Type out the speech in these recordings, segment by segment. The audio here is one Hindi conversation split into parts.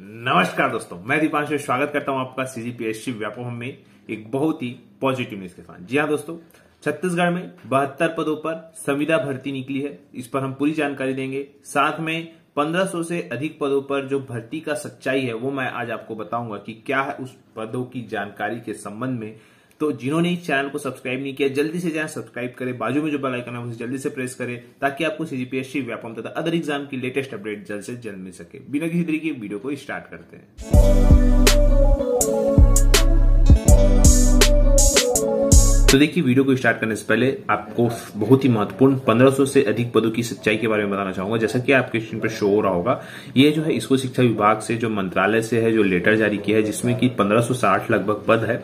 नमस्कार दोस्तों मैं दीपांशु स्वागत करता हूं आपका सीजीपीएससी व्यापम में एक बहुत ही पॉजिटिव न्यूज के साथ जी हाँ दोस्तों छत्तीसगढ़ में बहत्तर पदों पर संविदा भर्ती निकली है इस पर हम पूरी जानकारी देंगे साथ में 1500 से अधिक पदों पर जो भर्ती का सच्चाई है वो मैं आज आपको बताऊंगा कि क्या है उस पदों की जानकारी के संबंध में तो जिन्होंने चैनल को सब्सक्राइब नहीं किया जल्दी से जाए सब्सक्राइब करें बाजू में जो बेल आइकन है उसे जल्दी से प्रेस करें ताकि आपको सीजीपीएससी व्यापम तथा अदर एग्जाम की लेटेस्ट अपडेट जल्द से जल्द मिल सके बिना किसी तरीके वीडियो को स्टार्ट करते हैं तो देखिए वीडियो को स्टार्ट करने से पहले आपको बहुत ही महत्वपूर्ण 1500 से अधिक पदों की सच्चाई के बारे में बताना चाहूंगा जैसा कि आपके स्क्रीन पर शो हो रहा होगा ये जो है इसको शिक्षा विभाग से जो मंत्रालय से है जो लेटर जारी किया है जिसमें कि 1560 लगभग पद है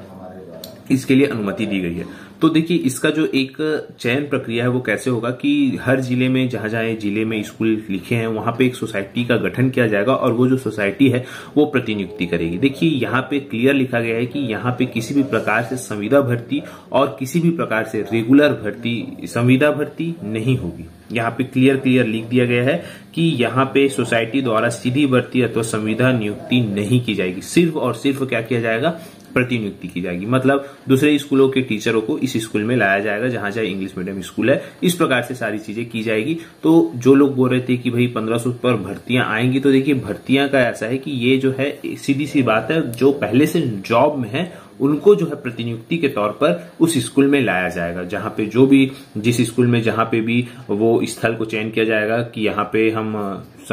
इसके लिए अनुमति दी गई है तो देखिए इसका जो एक चयन प्रक्रिया है वो कैसे होगा कि हर जिले में जहां जहां जिले में स्कूल लिखे हैं वहां पे एक सोसाइटी का गठन किया जाएगा और वो जो सोसाइटी है वो प्रतिनियुक्ति करेगी देखिए यहाँ पे क्लियर लिखा गया है कि यहाँ पे किसी भी प्रकार से संविदा भर्ती और किसी भी प्रकार से रेगुलर भर्ती संविदा भर्ती नहीं होगी यहाँ पे क्लियर क्लियर लिख दिया गया है कि यहाँ पे सोसाइटी द्वारा सीधी भर्ती अथवा संविदा नियुक्ति नहीं की जाएगी सिर्फ और सिर्फ क्या किया जाएगा प्रतिनियुक्ति की जाएगी मतलब दूसरे स्कूलों के टीचरों को इस स्कूल में लाया जाएगा जहां चाहे इंग्लिश मीडियम स्कूल है इस प्रकार से सारी चीजें की जाएगी तो जो लोग बोल रहे थे कि भाई पंद्रह पर भर्तियां आएंगी तो देखिए भर्तियां का ऐसा है कि ये जो है सीधी सी बात है जो पहले से जॉब में है उनको जो है प्रतिनियुक्ति के तौर पर उस स्कूल में लाया जाएगा जहां पे जो भी जिस स्कूल में जहां पे भी वो स्थल को चयन किया जाएगा कि यहाँ पे हम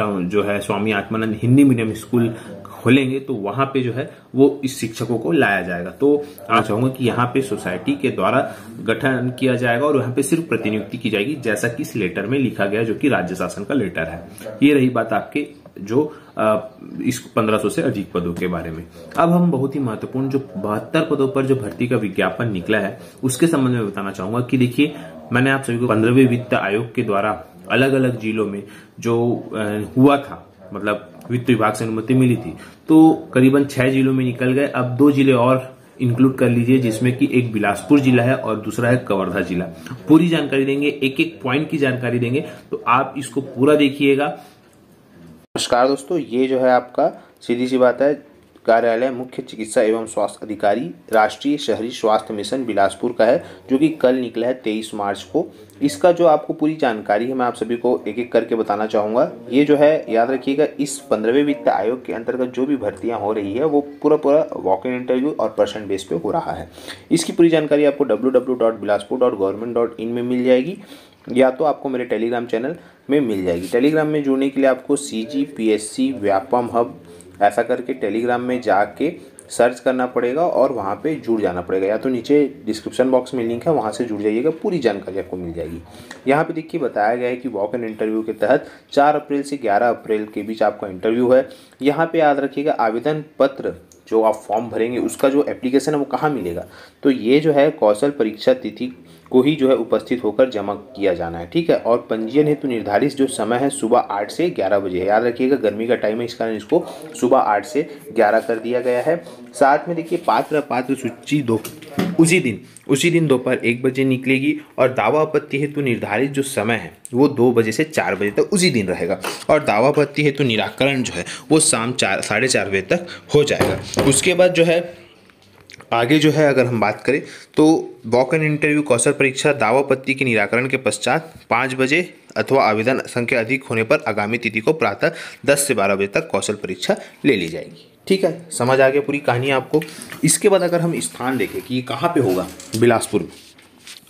जो है स्वामी आत्मानंद हिंदी मीडियम स्कूल खोलेंगे तो वहां पे जो है वो इस शिक्षकों को लाया जाएगा तो आप चाहूंगा कि यहाँ पे सोसाइटी के द्वारा गठन किया जाएगा और यहाँ पे सिर्फ प्रतिनियुक्ति की जाएगी जैसा कि इस लेटर में लिखा गया जो कि राज्य शासन का लेटर है ये रही बात आपके जो इस 1500 से अधिक पदों के बारे में अब हम बहुत ही महत्वपूर्ण जो बहत्तर पदों पर जो भर्ती का विज्ञापन निकला है उसके संबंध में बताना चाहूंगा कि देखिए मैंने आप सभी को पंद्रहवें वित्त आयोग के द्वारा अलग अलग जिलों में जो हुआ था मतलब वित्त विभाग से अनुमति मिली थी तो करीबन छह जिलों में निकल गए अब दो जिले और इंक्लूड कर लीजिए जिसमें कि एक बिलासपुर जिला है और दूसरा है कवर्धा जिला पूरी जानकारी देंगे एक एक पॉइंट की जानकारी देंगे तो आप इसको पूरा देखिएगा नमस्कार दोस्तों ये जो है आपका सीधी सी बात है कार्यालय मुख्य चिकित्सा एवं स्वास्थ्य अधिकारी राष्ट्रीय शहरी स्वास्थ्य मिशन बिलासपुर का है जो कि कल निकला है तेईस मार्च को इसका जो आपको पूरी जानकारी है मैं आप सभी को एक एक करके बताना चाहूँगा ये जो है याद रखिएगा इस पंद्रहवें वित्त आयोग के अंतर्गत जो भी भर्तियाँ हो रही है वो पूरा पूरा वॉक इन इंटरव्यू और पर्सन बेस पर हो रहा है इसकी पूरी जानकारी आपको डब्ल्यू में मिल जाएगी या तो आपको मेरे टेलीग्राम चैनल में मिल जाएगी टेलीग्राम में जुड़ने के लिए आपको C G P S C Vyapam hub ऐसा करके टेलीग्राम में जाके सर्च करना पड़ेगा और वहाँ पे जुड़ जाना पड़ेगा या तो नीचे डिस्क्रिप्शन बॉक्स में लिंक है वहाँ से जुड़ जाइएगा पूरी जानकारी आपको मिल जाएगी यहाँ पे देखिए बताया गया है कि वॉक इन इंटरव्यू के तहत 4 अप्रैल से 11 अप्रैल के बीच आपका इंटरव्यू है यहाँ पे याद रखिएगा आवेदन पत्र जो आप फॉर्म भरेंगे उसका जो एप्लीकेशन है वो कहाँ मिलेगा तो ये जो है कौशल परीक्षा तिथि को ही जो है उपस्थित होकर जमा किया जाना है ठीक है और पंजीयन हेतु निर्धारित जो समय है सुबह आठ से ग्यारह बजे याद रखिएगा गर्मी का टाइम है इस कारण इसको सुबह आठ से ग्यारह कर दिया गया है साथ में देखिए पात्र पात्र सूची दो उसी दिन उसी दिन दोपहर एक बजे निकलेगी और दावा आपत्ति हेतु निर्धारित जो समय है वो दो बजे से चार बजे तक उसी दिन रहेगा और दावा आपत्ति हेतु निराकरण जो है वो शाम चार साढ़े चार बजे तक हो जाएगा उसके बाद जो है आगे जो है अगर हम बात करें तो वॉक एन इंटरव्यू कौशल परीक्षा दावापत्ति के निराकरण के पश्चात पाँच बजे अथवा आवेदन संख्या अधिक होने पर आगामी तिथि को प्रातः दस से बारह बजे तक कौशल परीक्षा ले ली जाएगी ठीक है समझ आ गया पूरी कहानी आपको इसके बाद अगर हम स्थान देखें कि ये कहाँ पर होगा बिलासपुर में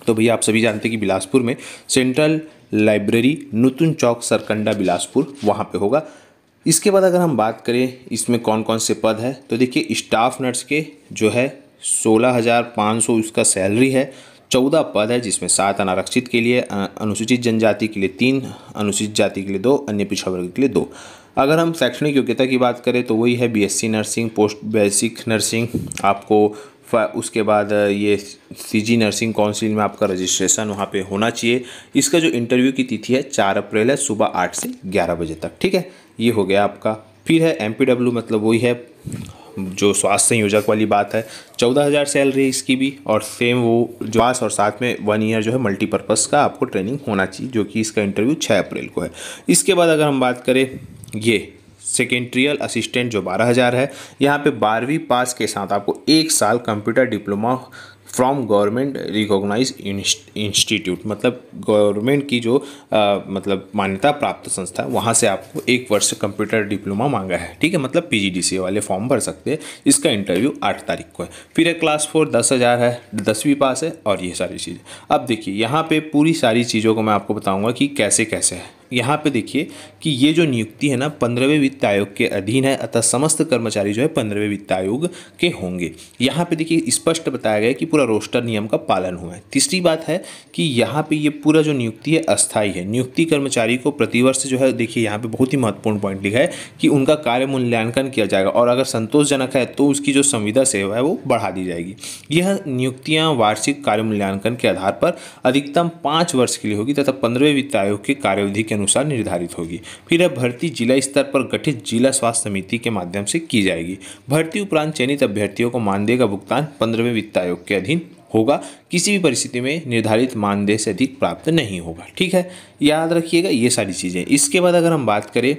तो भैया आप सभी जानते हैं कि बिलासपुर में सेंट्रल लाइब्रेरी नूतन चौक सरकंडा बिलासपुर वहाँ पे होगा इसके बाद अगर हम बात करें इसमें कौन कौन से पद हैं तो देखिए स्टाफ नर्स के जो है सोलह हज़ार पाँच सौ उसका सैलरी है चौदह पद है जिसमें सात अनारक्षित के लिए अनुसूचित जनजाति के लिए तीन अनुसूचित जाति के लिए दो अन्य पिछड़ा वर्ग के लिए दो अगर हम शैक्षणिक योग्यता की बात करें तो वही है BSc nursing post basic nursing आपको उसके बाद ये सीजी नर्सिंग काउंसिल में आपका रजिस्ट्रेशन वहाँ पे होना चाहिए इसका जो इंटरव्यू की तिथि है चार अप्रैल है सुबह आठ से ग्यारह बजे तक ठीक है ये हो गया आपका फिर है एम मतलब वही है जो स्वास्थ्य योजक वाली बात है चौदह हज़ार सैलरी इसकी भी और सेम वो जो पास और साथ में वन ईयर जो है मल्टीपर्पज़ का आपको ट्रेनिंग होना चाहिए जो कि इसका इंटरव्यू छः अप्रैल को है इसके बाद अगर हम बात करें ये सेकेंड्रियल असिस्टेंट जो बारह हज़ार है यहाँ पे बारहवीं पास के साथ आपको एक साल computer diploma from government recognise institute मतलब गवर्नमेंट की जो आ, मतलब मान्यता प्राप्त संस्था वहाँ से आपको एक वर्ष कंप्यूटर डिप्लोमा मांगा है ठीक है मतलब पी वाले फॉर्म भर सकते हैं इसका इंटरव्यू आठ तारीख को है फिर एक क्लास फोर दस हज़ार है दसवीं पास है और ये सारी चीज़ें अब देखिए यहाँ पे पूरी सारी चीज़ों को मैं आपको बताऊँगा कि कैसे कैसे है यहाँ पे देखिए कि ये जो नियुक्ति है ना पंद्रहवें वित्त आयोग के अधीन है अतः समस्त कर्मचारी जो है पंद्रहवें वित्त आयोग के होंगे यहाँ पे देखिए स्पष्ट बताया गया कि पूरा रोस्टर नियम का पालन हुआ है तीसरी बात है कि यहाँ पे ये पूरा जो नियुक्ति है अस्थायी है नियुक्ति कर्मचारी को प्रतिवर्ष जो है देखिए यहाँ पे बहुत ही महत्वपूर्ण पॉइंट लिखा है कि उनका कार्य मूल्यांकन किया जाएगा और अगर संतोषजनक है तो उसकी जो संविदा सेवा है वो बढ़ा दी जाएगी यह नियुक्तियाँ वार्षिक कार्य मूल्यांकन के आधार पर अधिकतम पाँच वर्ष के लिए होगी तथा पंद्रहवें वित्त आयोग के कार्यविधि के अनुसार निर्धारित होगी फिर अब भर्ती जिला स्तर पर गठित जिला स्वास्थ्य समिति के माध्यम से की जाएगी भर्ती उपरांत चयनित अभ्यर्थियों को मानदेय का भुगतान पंद्रहवें वित्त आयोग के अधीन होगा किसी भी परिस्थिति में निर्धारित मानदेय से अधिक प्राप्त नहीं होगा ठीक है याद रखिएगा ये सारी चीज़ें इसके बाद अगर हम बात करें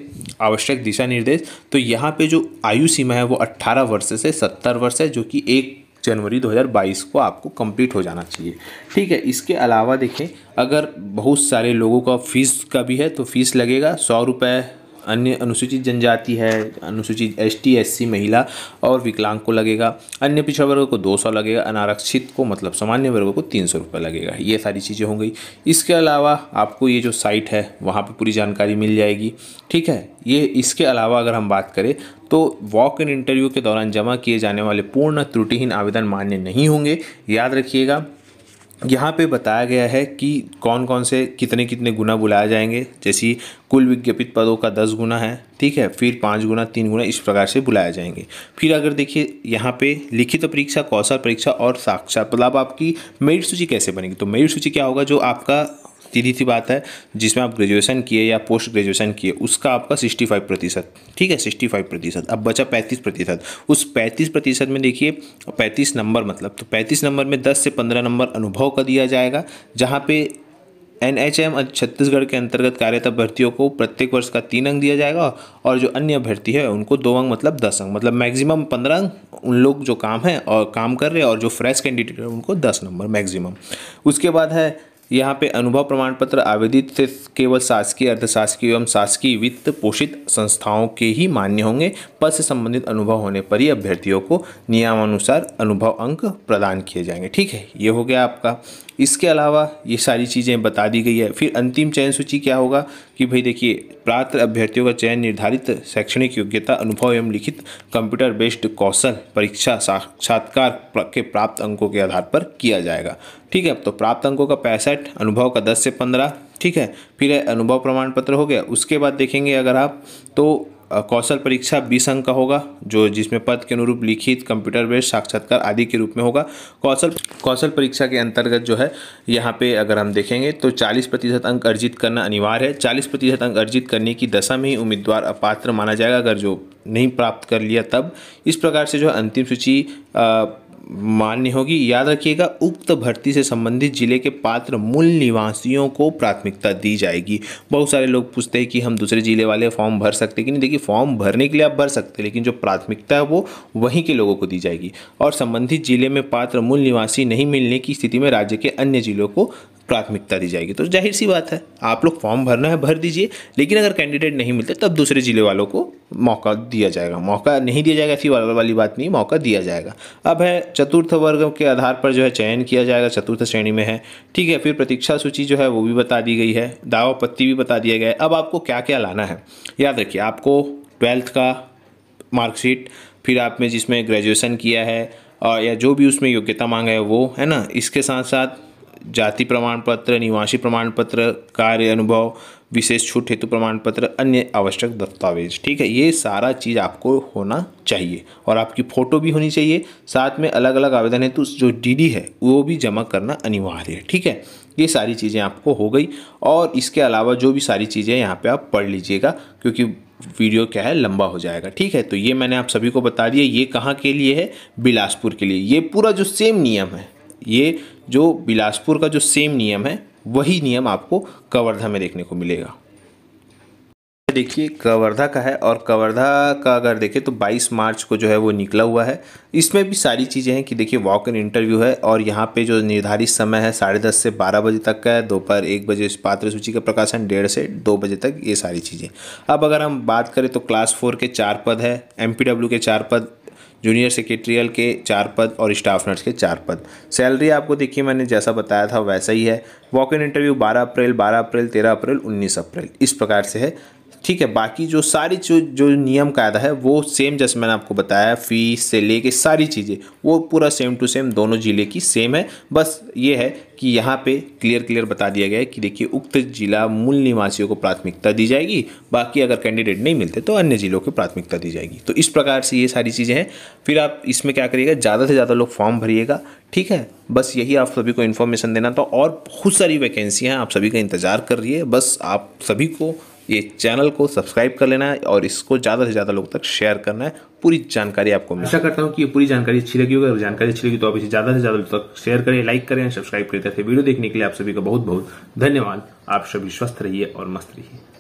आवश्यक दिशा निर्देश तो यहाँ पे जो आयु सीमा है वो 18 वर्ष से 70 वर्ष है जो कि एक जनवरी 2022 को आपको कंप्लीट हो जाना चाहिए ठीक है इसके अलावा देखें अगर बहुत सारे लोगों का फ़ीस का भी है तो फ़ीस लगेगा सौ रुपये अन्य अनुसूचित जनजाति है अनुसूचित एस टी एस सी महिला और विकलांग को लगेगा अन्य पिछड़ा वर्ग को दो सौ लगेगा अनारक्षित को मतलब सामान्य वर्ग को तीन सौ रुपये लगेगा ये सारी चीज़ें हो गई इसके अलावा आपको ये जो साइट है वहाँ पर पूरी जानकारी मिल जाएगी ठीक है ये इसके अलावा अगर हम बात करें तो वॉक इन इंटरव्यू के दौरान जमा किए जाने वाले पूर्ण त्रुटिहीन आवेदन मान्य नहीं होंगे याद रखिएगा यहाँ पे बताया गया है कि कौन कौन से कितने कितने गुना बुलाए जाएंगे जैसे कुल विज्ञापित पदों का दस गुना है ठीक है फिर पाँच गुना तीन गुना इस प्रकार से बुलाए जाएंगे फिर अगर देखिए यहाँ पे लिखित तो परीक्षा कौशल परीक्षा और साक्षात मतलब आपकी मेरिट सूची कैसे बनेगी तो मेरिट सूची क्या होगा जो आपका सीधी सी बात है जिसमें आप ग्रेजुएशन किए या पोस्ट ग्रेजुएशन किए उसका आपका सिक्सटी फाइव प्रतिशत ठीक है सिक्सटी फाइव प्रतिशत अब बचा पैंतीस प्रतिशत उस पैंतीस प्रतिशत में देखिए पैंतीस नंबर मतलब तो पैंतीस नंबर में दस से पंद्रह नंबर अनुभव का दिया जाएगा जहाँ पे एन एच एम छत्तीसगढ़ के अंतर्गत कार्यरत अभ्यर्थियों को प्रत्येक वर्ष का तीन अंक दिया जाएगा और जो अन्य अभ्यर्थी है उनको दो अंक मतलब दस अंक मतलब मैक्सिमम पंद्रह अंक उन लोग जो काम है और काम कर रहे हैं और जो फ्रेश कैंडिडेट है उनको दस नंबर मैक्सिमम उसके बाद है यहाँ पे अनुभव प्रमाण पत्र आवेदित से केवल शासकीय अर्धशासकीय एवं शासकीय वित्त पोषित संस्थाओं के ही मान्य होंगे पद से संबंधित अनुभव होने पर ही अभ्यर्थियों को नियमानुसार अनुभव अंक प्रदान किए जाएंगे ठीक है ये हो गया आपका इसके अलावा ये सारी चीज़ें बता दी गई है फिर अंतिम चयन सूची क्या होगा कि भाई देखिए पात्र अभ्यर्थियों का चयन निर्धारित शैक्षणिक योग्यता अनुभव एवं लिखित कंप्यूटर बेस्ड कौशल परीक्षा साक्षात्कार के प्राप्त अंकों के आधार पर किया जाएगा ठीक है तो प्राप्त अंकों का पैंसठ अनुभव का दस से पंद्रह ठीक है फिर अनुभव प्रमाण पत्र हो गया उसके बाद देखेंगे अगर आप तो कौशल परीक्षा बीस अंक का होगा जो जिसमें पद के अनुरूप लिखित कंप्यूटर बेस्ड साक्षात्कार आदि के रूप में होगा कौशल कौशल परीक्षा के अंतर्गत जो है यहाँ पे अगर हम देखेंगे तो चालीस प्रतिशत अंक अर्जित करना अनिवार्य है चालीस प्रतिशत अंक अर्जित करने की दशा में ही उम्मीदवार अपात्र माना जाएगा अगर जो नहीं प्राप्त कर लिया तब इस प्रकार से जो अंतिम सूची मान्य होगी याद रखिएगा उक्त भर्ती से संबंधित जिले के पात्र मूल निवासियों को प्राथमिकता दी जाएगी बहुत सारे लोग पूछते हैं कि हम दूसरे जिले वाले फॉर्म भर सकते कि नहीं देखिए फॉर्म भरने के लिए आप भर सकते लेकिन जो प्राथमिकता है वो वहीं के लोगों को दी जाएगी और संबंधित जिले में पात्र मूल निवासी नहीं मिलने की स्थिति में राज्य के अन्य जिलों को प्राथमिकता दी जाएगी तो जाहिर सी बात है आप लोग फॉर्म भरना है भर दीजिए लेकिन अगर कैंडिडेट नहीं मिलते तब दूसरे ज़िले वालों को मौका दिया जाएगा मौका नहीं दिया जाएगा ऐसी वाली बात नहीं मौका दिया जाएगा अब है चतुर्थ वर्ग के आधार पर जो है चयन किया जाएगा चतुर्थ श्रेणी में है ठीक है फिर प्रतीक्षा सूची जो है वो भी बता दी गई है दावा पत्ती भी बता दिया गया है अब आपको क्या क्या लाना है याद रखिए आपको ट्वेल्थ का मार्कशीट फिर आपने जिसमें ग्रेजुएसन किया है और या जो भी उसमें योग्यता मांगा है वो है ना इसके साथ साथ जाति प्रमाण पत्र निवासी प्रमाण पत्र कार्य अनुभव विशेष छूट हेतु प्रमाण पत्र अन्य आवश्यक दस्तावेज ठीक है ये सारा चीज़ आपको होना चाहिए और आपकी फ़ोटो भी होनी चाहिए साथ में अलग अलग आवेदन हेतु जो डीडी है वो भी जमा करना अनिवार्य है ठीक है ये सारी चीज़ें आपको हो गई और इसके अलावा जो भी सारी चीज़ें यहाँ पर आप पढ़ लीजिएगा क्योंकि वीडियो क्या है लंबा हो जाएगा ठीक है तो ये मैंने आप सभी को बता दिया ये कहाँ के लिए है बिलासपुर के लिए ये पूरा जो सेम नियम है ये जो बिलासपुर का जो सेम नियम है वही नियम आपको कवर्धा में देखने को मिलेगा देखिए कवर्धा का है और कवर्धा का अगर देखें तो 22 मार्च को जो है वो निकला हुआ है इसमें भी सारी चीज़ें हैं कि देखिए वॉक इन इंटरव्यू है और यहाँ पे जो निर्धारित समय है साढ़े दस से बारह बजे तक का है दोपहर एक बजे पात्र सूची का प्रकाशन डेढ़ से दो बजे तक ये सारी चीज़ें अब अगर हम बात करें तो क्लास फोर के चार पद है एम के चार पद जूनियर सेक्रेटरियल के चार पद और स्टाफ नर्स के चार पद सैलरी आपको देखिए मैंने जैसा बताया था वैसा ही है वॉक इन इंटरव्यू बारह अप्रैल बारह अप्रैल तेरह अप्रैल उन्नीस अप्रैल इस प्रकार से है ठीक है बाकी जो सारी जो जो नियम कायदा है वो सेम जैसे मैंने आपको बताया फीस से लेके सारी चीज़ें वो पूरा सेम टू सेम दोनों ज़िले की सेम है बस ये है कि यहाँ पे क्लियर क्लियर बता दिया गया है कि देखिए उक्त जिला मूल निवासियों को प्राथमिकता दी जाएगी बाकी अगर कैंडिडेट नहीं मिलते तो अन्य ज़िलों को प्राथमिकता दी जाएगी तो इस प्रकार से ये सारी चीज़ें हैं फिर आप इसमें क्या करिएगा ज़्यादा से ज़्यादा लोग फॉर्म भरिएगा ठीक है बस यही आप सभी को इन्फॉर्मेशन देना था और बहुत सारी वैकेंसी हैं आप सभी का इंतज़ार कर रही है बस आप सभी को ये चैनल को सब्सक्राइब कर लेना है और इसको ज़्यादा से ज़्यादा लोग तक शेयर करना है पूरी जानकारी आपको मिल आशा करता हूँ कि ये पूरी जानकारी अच्छी लगी होगी अगर जानकारी अच्छी लगी तो आप इसे ज़्यादा से ज़्यादा लोग तक शेयर करें लाइक करें सब्सक्राइब करें वीडियो देखने के लिए आप सभी का बहुत बहुत धन्यवाद आप सभी स्वस्थ रहिए और मस्त रहिए